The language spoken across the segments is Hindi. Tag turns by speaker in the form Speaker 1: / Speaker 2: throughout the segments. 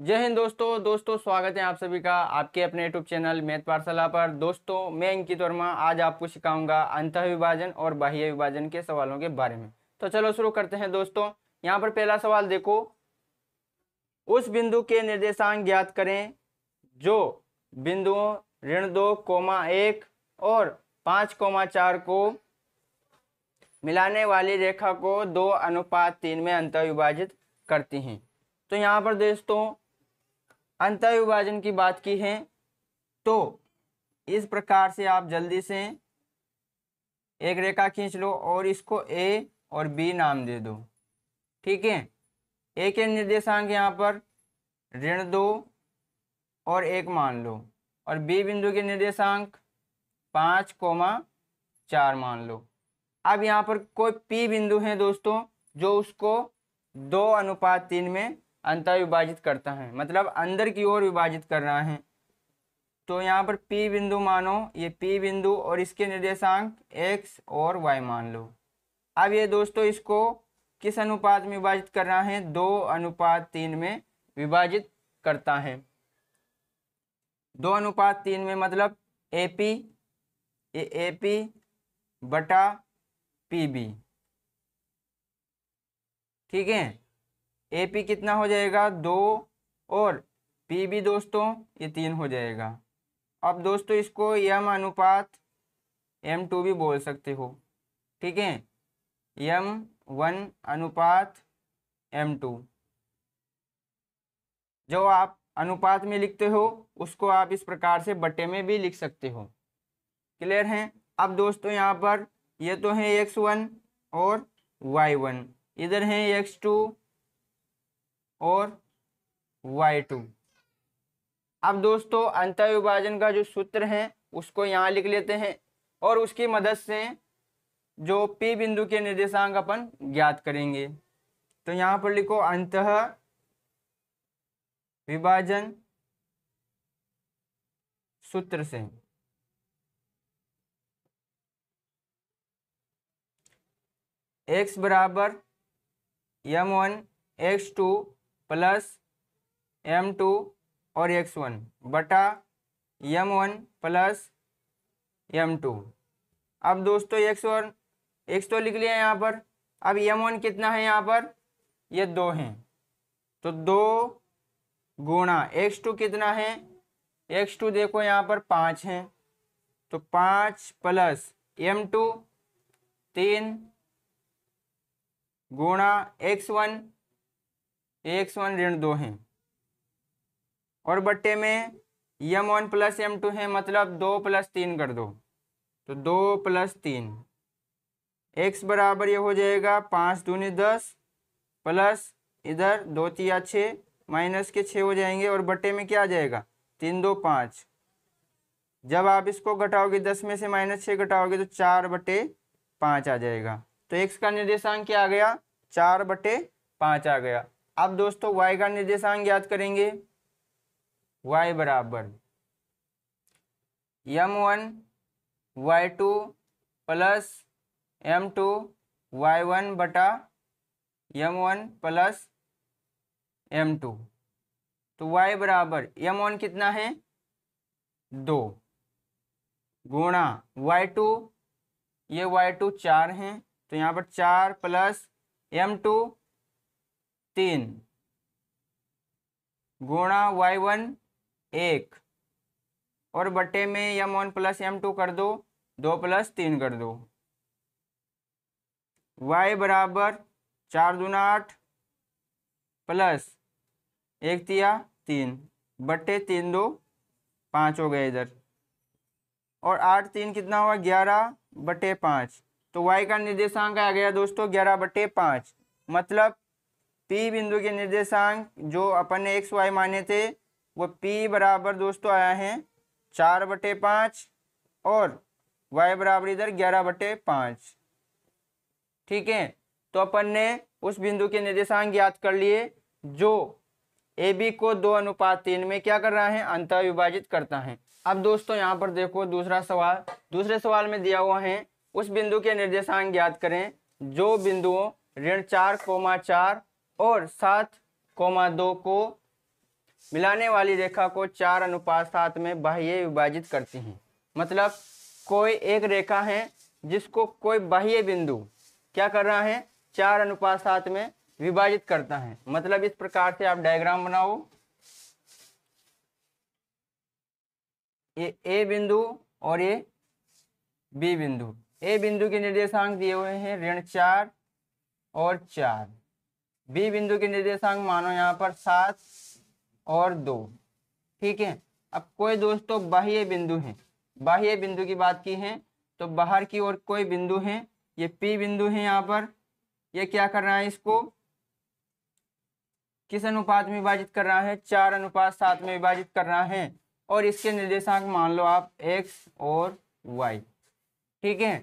Speaker 1: जय हिंद दोस्तों दोस्तों स्वागत है आप सभी का आपके अपने यूट्यूब चैनल मैथ पाठशाला पर दोस्तों मैं अंकित वर्मा आज आपको सिखाऊंगा अंत विभाजन और बाह्य विभाजन के सवालों के बारे में तो चलो शुरू करते हैं दोस्तों यहाँ पर पहला सवाल देखो उस बिंदु के निर्देशांक ज्ञात करें जो बिंदुओं ऋण दो कोमा एक और पाँच कोमा चार को मिलाने वाली रेखा को दो अनुपात तीन में अंत विभाजित करती हैं तो यहाँ पर दोस्तों विभाजन की बात की है तो इस प्रकार से आप जल्दी से एक रेखा खींच लो और इसको ए और बी नाम दे दो ठीक है ए के निर्देशांक यहाँ पर ऋण दो और एक मान लो और बी बिंदु के निर्देशांक पाँच कोमा चार मान लो अब यहाँ पर कोई पी बिंदु है दोस्तों जो उसको दो अनुपात तीन में अंतर विभाजित करता है मतलब अंदर की ओर विभाजित कर रहा है तो यहाँ पर P बिंदु मानो ये P बिंदु और इसके निर्देशांक x और y मान लो अब ये दोस्तों इसको किस अनुपात में विभाजित कर रहा है दो अनुपात तीन में विभाजित करता है दो अनुपात तीन में मतलब ए पी ये ए पी बटा पी बी ठीक है ए पी कितना हो जाएगा दो और पी भी दोस्तों ये तीन हो जाएगा अब दोस्तों इसको यम अनुपात एम टू भी बोल सकते हो ठीक है यम वन अनुपात एम टू जो आप अनुपात में लिखते हो उसको आप इस प्रकार से बटे में भी लिख सकते हो क्लियर है अब दोस्तों यहाँ पर ये तो है एक्स वन और वाई वन इधर है एक्स टू और वाई टू अब दोस्तों अंतर विभाजन का जो सूत्र है उसको यहाँ लिख लेते हैं और उसकी मदद से जो पी बिंदु के निर्देशांक अपन ज्ञात करेंगे तो यहाँ पर लिखो अंत विभाजन सूत्र से एक्स बराबर M one X two plus M two और एक्स वन बटा M one plus M two अब दोस्तों एक्स वन एक्स तो लिख लिया यहाँ पर अब एम वन कितना है यहाँ पर ये दो हैं तो दो गुणा एक्स टू कितना है एक्स टू देखो यहाँ पर पाँच हैं तो पाँच प्लस एम टू तीन गुणा एक्स वन एक्स वन ऋण दो हैं और बट्टे में M one plus M two है मतलब दो प्लस तीन कर दो तो दो प्लस तीन एक्स बराबर ये हो जाएगा पाँच दूनी दस प्लस इधर दो तिया छः माइनस के छः हो जाएंगे और बट्टे में क्या आ जाएगा तीन दो पाँच जब आप इसको घटाओगे दस में से माइनस छः घटाओगे तो चार बटे पाँच आ जाएगा तो एक्स का निर्देशांक क्या आ गया चार बटे पाँच आ गया अब दोस्तों y का निर्देशांक याद करेंगे y बराबर M one Y two plus M two Y one बटा M one plus M two तो y बराबर एम वन कितना है दो गुणा वाई टू ये वाई टू चार हैं तो यहाँ पर चार प्लस एम टू तीन गुणा वाई वन एक और बटे में M one plus M two कर दो दो प्लस तीन कर दो वाई बराबर चार दूना आठ प्लस एक तिया तीन बटे तीन दो पाँच हो गए इधर और आठ तीन कितना हुआ ग्यारह बटे पाँच तो वाई का निर्देशांक आ गया दोस्तों ग्यारह बटे पाँच मतलब पी बिंदु के निर्देशांक जो अपन ने एक्स वाई माने थे वो पी बराबर दोस्तों आया है चार बटे पाँच और वाई बराबर इधर ग्यारह बटे पाँच ठीक है तो अपन ने उस बिंदु के निर्देशांक ज्ञात कर लिए जो ए बी को दो अनुपात तीन में क्या कर रहा है अंतर विभाजित करता है अब दोस्तों यहाँ पर देखो दूसरा सवाल दूसरे सवाल में दिया हुआ है उस बिंदु के निर्देशांक ज्ञात करें जो बिंदुओं ऋण चार कोमा चार और सात कोमा दो को मिलाने वाली रेखा को चार अनुपात सात में बाह्य विभाजित करती हैं मतलब कोई एक रेखा है जिसको कोई बाह्य बिंदु क्या कर रहा है चार अनुपात सात में विभाजित करता है मतलब इस प्रकार से आप डायग्राम बनाओ ये ए बिंदु और ये बी बिंदु ए बिंदु के निर्देशांक दिए हुए हैं ऋण चार और चार बी बिंदु के निर्देशांक मानो यहाँ पर सात और दो ठीक है अब कोई दोस्तों बाह्य बिंदु है बाह्य बिंदु की बात की है तो बाहर की ओर कोई बिंदु है ये पी बिंदु है यहाँ पर ये क्या कर रहा है इसको किस अनुपात में विभाजित कर रहा है चार अनुपात सात में विभाजित कर रहा है और इसके निर्देशांक मान लो आप एक्स और वाई ठीक है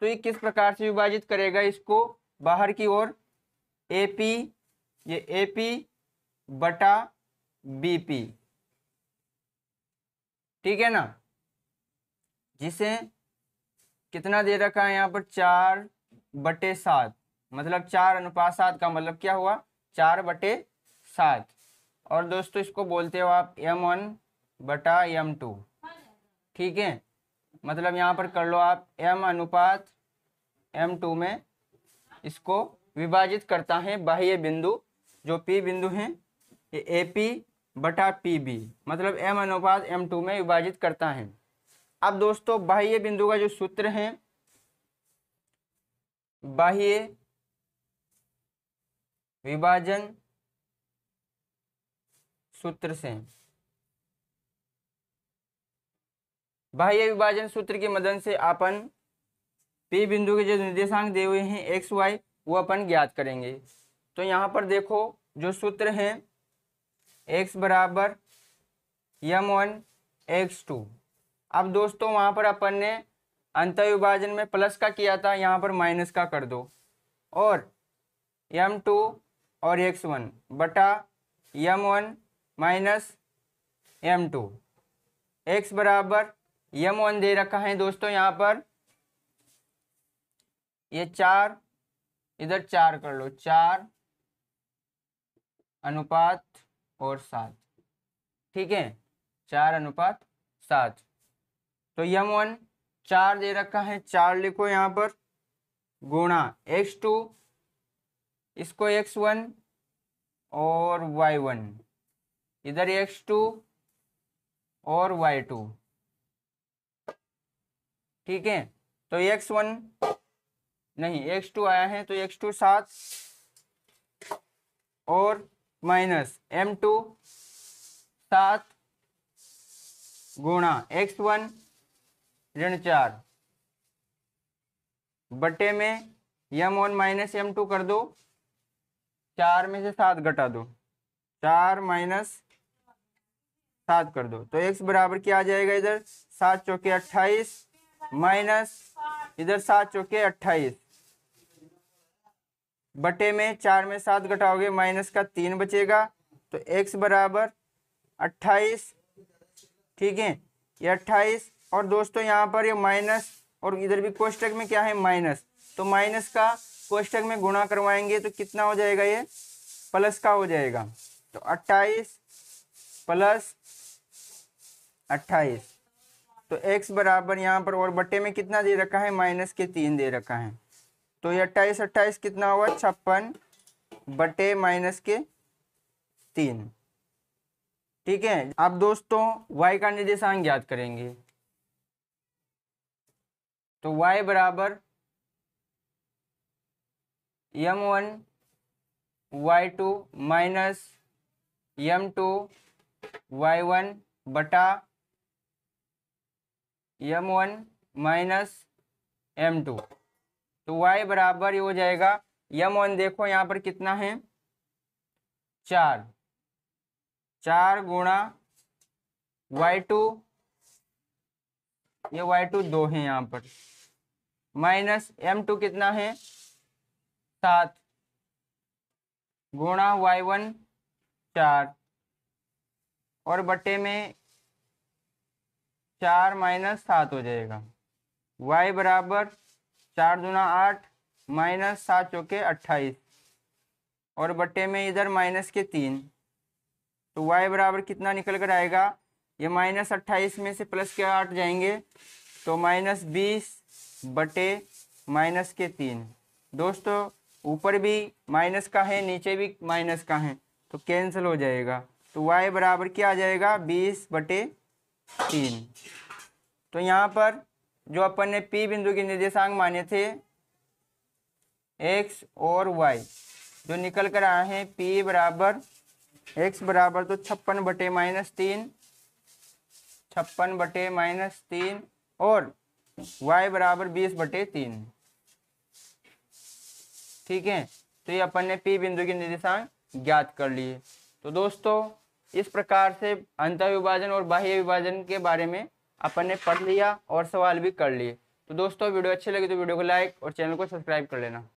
Speaker 1: तो ये किस प्रकार से विभाजित करेगा इसको बाहर की ओर ए पी ये ए पी बटा बी पी ठीक है ना जिसे कितना दे रखा है यहाँ पर चार बटे सात मतलब चार अनुपात सात का मतलब क्या हुआ चार बटे सात और दोस्तों इसको बोलते हो आप एम वन बटा एम टू ठीक है मतलब यहाँ पर कर लो आप एम अनुपात एम टू में इसको विभाजित करता है बाह्य बिंदु जो पी बिंदु हैं ये ए पी बटा पी बी मतलब एम अनुपात एम टू में विभाजित करता है अब दोस्तों बाह्य बिंदु का जो सूत्र है बाह्य विभाजन सूत्र से बाह्य विभाजन सूत्र की मदद से अपन पी बिंदु के जो निर्देशांक दिए हुए हैं एक्स वाई वो अपन ज्ञात करेंगे तो यहाँ पर देखो जो सूत्र हैं x बराबर यम वन एक्स टू अब दोस्तों वहाँ पर अपन ने अंत विभाजन में प्लस का किया था यहाँ पर माइनस का कर दो और यम टू और एक्स वन बटा M one minus M two X बराबर यम वन दे रखा है दोस्तों यहाँ पर ये चार इधर चार कर लो चार अनुपात और सात ठीक है चार अनुपात सात तो यम वन चार दे रखा है चार लिखो यहाँ पर गुणा एक्स टू इसको एक्स वन और वाई वन इधर एक्स टू और वाई टू ठीक है तो एक्स वन नहीं एक्स टू आया है तो एक्स टू सात और माइनस एम टू सात गुणा एक्स वन ऋण चार बटे में M one minus M two कर दो चार में से सात घटा दो चार माइनस सात कर दो तो एक्स बराबर क्या आ जाएगा इधर सात चौके अट्ठाईस माइनस इधर सात चौके अट्ठाईस बटे में चार में सात घटाओगे माइनस का तीन बचेगा तो एक्स बराबर अट्ठाईस ठीक है ये अट्ठाईस और दोस्तों यहाँ पर ये माइनस और इधर भी कोष्टक में क्या है माइनस तो माइनस का कोष्टक में गुणा करवाएंगे तो कितना हो जाएगा ये प्लस का हो जाएगा तो अट्ठाईस प्लस अट्ठाईस तो एक्स बराबर यहाँ पर और बट्टे में कितना दे रखा है माइनस के तीन दे रखा है तो ये अट्ठाईस अट्ठाईस कितना हुआ छप्पन बटे माइनस के तीन ठीक है अब दोस्तों y का निर्देशांक ज्ञात करेंगे तो y बराबर M one Y two minus M two Y one बटा M one minus M two तो y बराबर ये हो जाएगा यम वन देखो यहाँ पर कितना है चार चार गुणा वाई टू ये वाई टू दो है यहाँ पर माइनस एम टू कितना है सात गुणा वाई वन चार और बटे में चार माइनस सात हो जाएगा वाई बराबर चार दूना आठ माइनस सात चौके अट्ठाईस और बट्टे में इधर माइनस के तीन तो वाई बराबर कितना निकल कर आएगा ये माइनस अट्ठाईस में से प्लस के आठ जाएंगे तो माइनस बीस बटे माइनस के तीन दोस्तों ऊपर भी माइनस का है नीचे भी माइनस का है तो कैंसिल हो जाएगा तो वाई बराबर क्या आ जाएगा बीस बटे तीन तो यहाँ पर जो अपन ने पी बिंदु के निर्देशांक माने थे एक्स और वाई जो निकल कर आए हैं पी बराबर एक्स बराबर तो छप्पन बटे माइनस तीन छप्पन बटे माइनस तीन और वाई बराबर बीस बटे तीन ठीक है तो ये अपन ने पी बिंदु के निर्देशांक ज्ञात कर लिए तो दोस्तों इस प्रकार से अंतर विभाजन और बाह्य विभाजन के बारे में अपन ने पढ़ लिया और सवाल भी कर लिए तो दोस्तों वीडियो अच्छी लगी तो वीडियो को लाइक और चैनल को सब्सक्राइब कर लेना